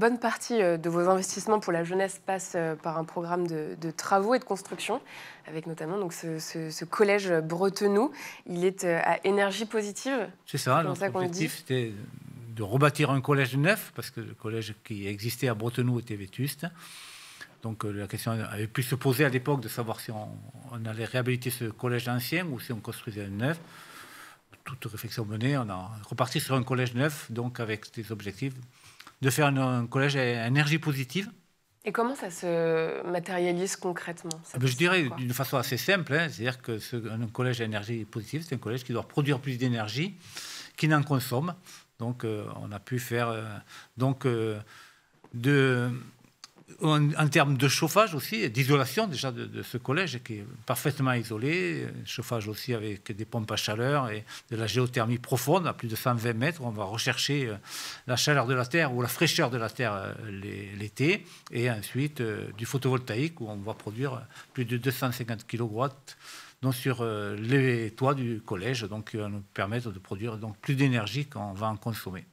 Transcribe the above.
bonne partie euh, de vos investissements pour la jeunesse passe euh, par un programme de, travaux et de construction, avec notamment donc ce, collège Bretenou. Il est euh, à énergie positive. C'est ça, l'objectif c'était de rebâtir un collège neuf, parce que le collège qui existait à Bretenou était vétuste. Donc la question avait pu se poser à l'époque de savoir si on, on, allait réhabiliter ce collège ancien ou si on construisait un neuf. Toute réflexion menée, on a reparti sur un collège neuf, donc avec des objectifs de faire un collège à énergie positive. Et comment ça se matérialise concrètement ben, Je dirais d'une façon assez simple, hein, c'est-à-dire que collège à énergie positive, c'est un collège qui doit produire plus d'énergie qui n'en consomme. Donc euh, on a pu faire euh, donc euh, de en, termes de chauffage aussi, d'isolation déjà de, ce collège qui est parfaitement isolé, chauffage aussi avec des pompes à chaleur et de la géothermie profonde à plus de 120 mètres. On va rechercher euh, la chaleur de la terre ou la fraîcheur de la terre euh, l'été et ensuite euh, du photovoltaïque où on va produire plus de 250 kW donc sur les toits du collège, donc nous permettre de produire donc plus d'énergie qu'on va en consommer.